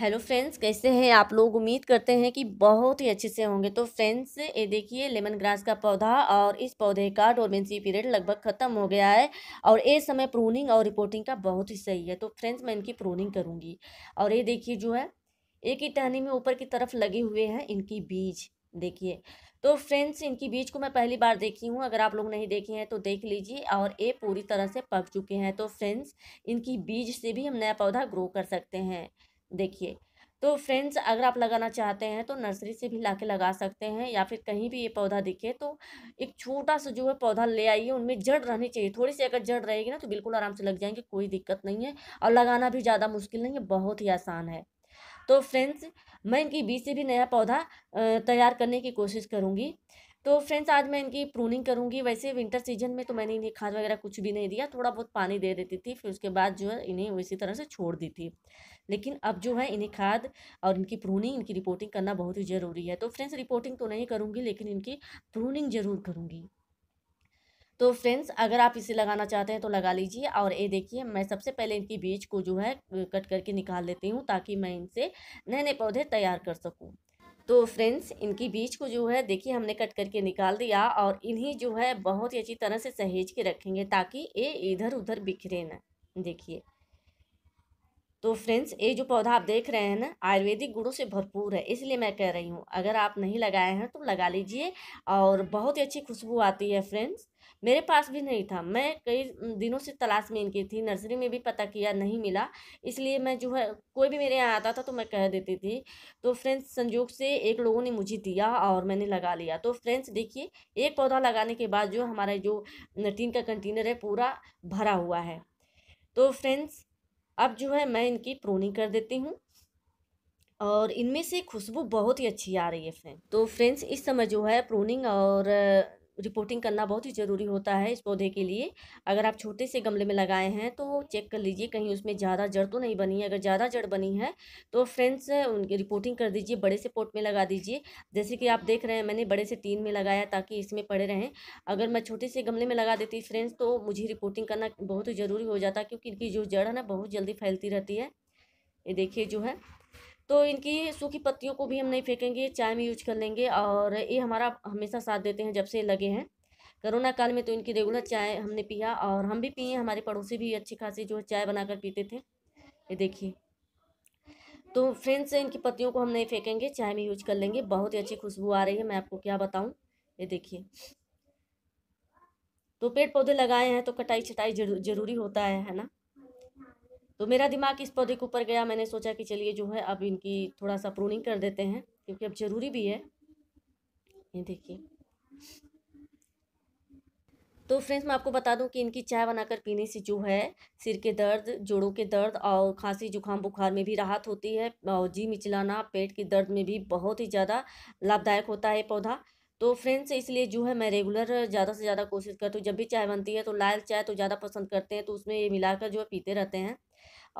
hello friends कैसे हैं आप लोग उम्मीद करते हैं कि बहुत ही अच्छे से होंगे तो फ्रेंड्स ये देखिए लेमन ग्रास का पौधा और इस पौधे का डोरमेंसी पीरियड लगभग ख़त्म हो गया है और ये समय प्रूनिंग और रिपोर्टिंग का बहुत ही सही है तो फ्रेंड्स मैं इनकी प्रूनिंग करूँगी और ये देखिए जो है एक ही टहनी में ऊपर की तरफ लगे हुए हैं इनकी बीज देखिए तो फ्रेंड्स इनकी बीज को मैं पहली बार देखी हूँ अगर आप लोग नहीं देखे हैं तो देख लीजिए और ये पूरी तरह से पक चुके हैं तो फ्रेंड्स इनकी बीज से भी हम नया पौधा ग्रो कर सकते हैं देखिए तो फ्रेंड्स अगर आप लगाना चाहते हैं तो नर्सरी से भी ला के लगा सकते हैं या फिर कहीं भी ये पौधा दिखे तो एक छोटा सा जो है पौधा ले आइए उनमें जड़ रहनी चाहिए थोड़ी सी अगर जड़ रहेगी ना तो बिल्कुल आराम से लग जाएंगे कोई दिक्कत नहीं है और लगाना भी ज़्यादा मुश्किल नहीं है बहुत ही आसान है तो फ्रेंड्स मैं इनकी बीच से भी नया पौधा तैयार करने की कोशिश करूँगी तो फ्रेंड्स आज मैं इनकी प्रूनिंग करूँगी वैसे विंटर सीजन में तो मैंने इन्हें खाद वगैरह कुछ भी नहीं दिया थोड़ा बहुत पानी दे देती थी फिर उसके बाद जो है इन्हें इसी तरह से छोड़ दी थी लेकिन अब जो है इन्हें खाद और इनकी प्रूनिंग इनकी रिपोर्टिंग करना बहुत ही ज़रूरी है तो फ्रेंड्स रिपोर्टिंग तो नहीं करूँगी लेकिन इनकी प्रूनिंग ज़रूर करूँगी तो फ्रेंड्स अगर आप इसे लगाना चाहते हैं तो लगा लीजिए और ये देखिए मैं सबसे पहले इनकी बीज को जो है कट करके निकाल लेती हूँ ताकि मैं इनसे नए नए पौधे तैयार कर सकूँ तो फ्रेंड्स इनकी बीच को जो है देखिए हमने कट करके निकाल दिया और इन्हीं जो है बहुत ही अच्छी तरह से सहेज के रखेंगे ताकि ये इधर उधर बिखरे ना देखिए तो फ्रेंड्स ये जो पौधा आप देख रहे हैं ना आयुर्वेदिक गुणों से भरपूर है इसलिए मैं कह रही हूँ अगर आप नहीं लगाए हैं तो लगा लीजिए और बहुत ही अच्छी खुशबू आती है फ्रेंड्स मेरे पास भी नहीं था मैं कई दिनों से तलाश में इनकी थी नर्सरी में भी पता किया नहीं मिला इसलिए मैं जो है कोई भी मेरे यहाँ आता था तो मैं कह देती थी तो फ्रेंड्स संजोग से एक लोगों ने मुझे दिया और मैंने लगा लिया तो फ्रेंड्स देखिए एक पौधा लगाने के बाद जो हमारा जो नटीन का कंटेनर है पूरा भरा हुआ है तो फ्रेंड्स अब जो है मैं इनकी प्रोनिंग कर देती हूँ और इनमें से खुशबू बहुत ही अच्छी आ रही है फ्रेंड तो फ्रेंड्स इस समय जो है प्रोनिंग और रिपोर्टिंग करना बहुत ही ज़रूरी होता है इस पौधे के लिए अगर आप छोटे से गमले में लगाए हैं तो चेक कर लीजिए कहीं उसमें ज़्यादा जड़ तो नहीं बनी है अगर ज़्यादा जड़ बनी है तो फ्रेंड्स उनकी रिपोर्टिंग कर दीजिए बड़े से पोट में लगा दीजिए जैसे कि आप देख रहे हैं मैंने बड़े से तीन में लगाया ताकि इसमें पड़े रहें अगर मैं छोटे से गमले में लगा देती फ्रेंड्स तो मुझे रिपोर्टिंग करना बहुत ही ज़रूरी हो जाता क्योंकि इनकी जो जड़ है ना बहुत जल्दी फैलती रहती है ये देखिए जो है तो इनकी सूखी पत्तियों को भी हम नहीं फेंकेंगे चाय में यूज कर लेंगे और ये हमारा हमेशा साथ देते हैं जब से लगे हैं कोरोना काल में तो इनकी रेगुलर चाय हमने पिया और हम भी पिए हमारे पड़ोसी भी अच्छी खासी जो है चाय बनाकर पीते थे ये देखिए तो फ्रेंड्स इनकी पत्तियों को हम नहीं फेंकेंगे चाय में यूज कर लेंगे बहुत ही अच्छी खुशबू आ रही है मैं आपको क्या बताऊँ ये देखिए तो पेड़ पौधे लगाए हैं तो कटाई छटाई जरूरी होता है है ना तो मेरा दिमाग इस पौधे के ऊपर गया मैंने सोचा कि चलिए जो है अब इनकी थोड़ा सा प्रूनिंग कर देते हैं क्योंकि अब ज़रूरी भी है ये देखिए तो फ्रेंड्स मैं आपको बता दूं कि इनकी चाय बनाकर पीने से जो है सिर के दर्द जोड़ों के दर्द और खांसी जुकाम बुखार में भी राहत होती है और जी मिचलाना पेट के दर्द में भी बहुत ही ज़्यादा लाभदायक होता है पौधा तो फ्रेंड्स इसलिए जो है मैं रेगुलर ज़्यादा से ज़्यादा कोशिश करती हूँ जब भी चाय बनती है तो लाल चाय तो ज़्यादा पसंद करते हैं तो उसमें ये मिलाकर जो है पीते रहते हैं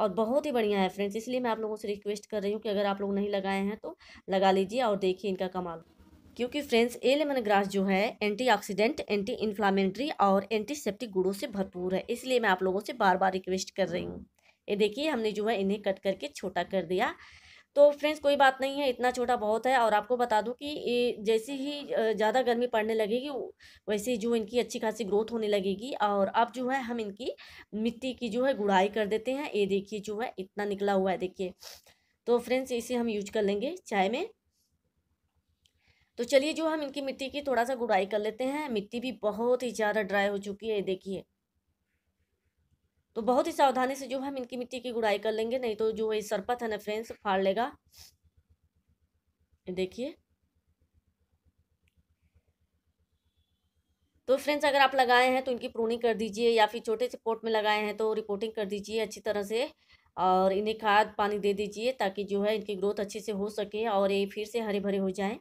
और बहुत ही बढ़िया है फ्रेंड्स इसलिए मैं आप लोगों से रिक्वेस्ट कर रही हूँ कि अगर आप लोग नहीं लगाए हैं तो लगा लीजिए और देखिए इनका कमाल क्योंकि फ्रेंड्स ए लेमन ग्रास जो है एंटीऑक्सीडेंट एंटी इन्फ्लामेंट्री और एंटीसेप्टिक गुड़ों से भरपूर है इसलिए मैं आप लोगों से बार बार रिक्वेस्ट कर रही हूँ ये देखिए हमने जो है इन्हें कट करके छोटा कर दिया तो फ्रेंड्स कोई बात नहीं है इतना छोटा बहुत है और आपको बता दूं कि जैसे ही ज़्यादा गर्मी पड़ने लगेगी वैसे जो इनकी अच्छी खासी ग्रोथ होने लगेगी और अब जो है हम इनकी मिट्टी की जो है गुड़ाई कर देते हैं ये देखिए जो है इतना निकला हुआ है देखिए तो फ्रेंड्स इसे हम यूज कर लेंगे चाय में तो चलिए जो हम इनकी मिट्टी की थोड़ा सा गुड़ाई कर लेते हैं मिट्टी भी बहुत ही ज़्यादा ड्राई हो चुकी है देखिए तो बहुत ही सावधानी से जो हम इनकी मिट्टी की गुड़ाई कर लेंगे नहीं तो जो ये सरपत है ना फ्रेंड्स फाड़ लेगा देखिए तो फ्रेंड्स अगर आप लगाए हैं तो इनकी प्रूनिंग कर दीजिए या फिर छोटे से पोर्ट में लगाए हैं तो रिपोर्टिंग कर दीजिए अच्छी तरह से और इन्हें खाद पानी दे दीजिए ताकि जो है इनकी ग्रोथ अच्छे से हो सके और ये फिर से हरे भरे हो जाएं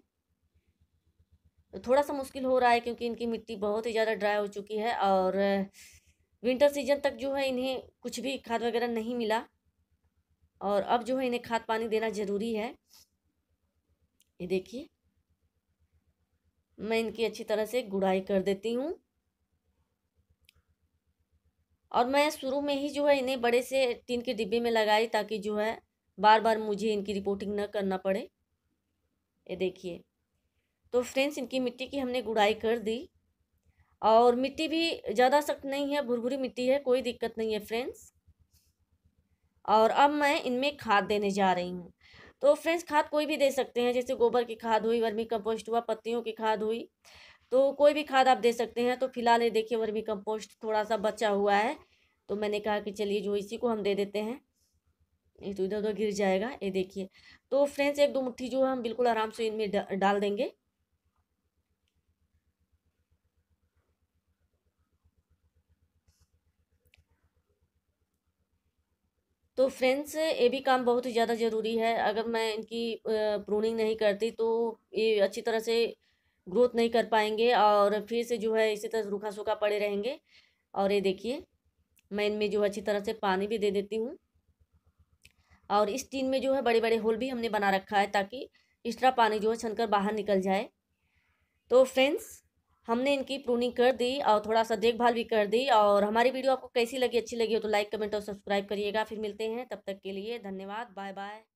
तो थोड़ा सा मुश्किल हो रहा है क्योंकि इनकी मिट्टी बहुत ही ज़्यादा ड्राई हो चुकी है और विंटर सीजन तक जो है इन्हें कुछ भी खाद वगैरह नहीं मिला और अब जो है इन्हें खाद पानी देना ज़रूरी है ये देखिए मैं इनकी अच्छी तरह से गुड़ाई कर देती हूँ और मैं शुरू में ही जो है इन्हें बड़े से टीन के डिब्बे में लगाई ताकि जो है बार बार मुझे इनकी रिपोर्टिंग न करना पड़े ये देखिए तो फ्रेंड्स इनकी मिट्टी की हमने गुड़ाई कर दी और मिट्टी भी ज़्यादा सख्त नहीं है भुरभुरी मिट्टी है कोई दिक्कत नहीं है फ्रेंड्स और अब मैं इनमें खाद देने जा रही हूँ तो फ्रेंड्स खाद कोई भी दे सकते हैं जैसे गोबर की खाद हुई वर्मी कंपोस्ट हुआ पत्तियों की खाद हुई तो कोई भी खाद आप दे सकते हैं तो फिलहाल ये देखिए वर्मी कंपोस्ट थोड़ा सा बचा हुआ है तो मैंने कहा कि चलिए जो इसी को हम दे देते हैं ये तो इधर उधर गिर जाएगा ये देखिए तो फ्रेंड्स एक दो मुट्ठी जो है हम बिल्कुल आराम से इनमें डाल देंगे तो फ्रेंड्स ये भी काम बहुत ही ज़्यादा ज़रूरी है अगर मैं इनकी प्रूनिंग नहीं करती तो ये अच्छी तरह से ग्रोथ नहीं कर पाएंगे और फिर से जो है इसी तरह रूखा सूखा पड़े रहेंगे और ये देखिए मैं इनमें जो अच्छी तरह से पानी भी दे देती हूँ और इस टीन में जो है बड़े बड़े होल भी हमने बना रखा है ताकि एक्स्ट्रा पानी जो है छनकर बाहर निकल जाए तो फ्रेंड्स हमने इनकी प्रूनिंग कर दी और थोड़ा सा देखभाल भी कर दी और हमारी वीडियो आपको कैसी लगी अच्छी लगी हो तो लाइक कमेंट और सब्सक्राइब करिएगा फिर मिलते हैं तब तक के लिए धन्यवाद बाय बाय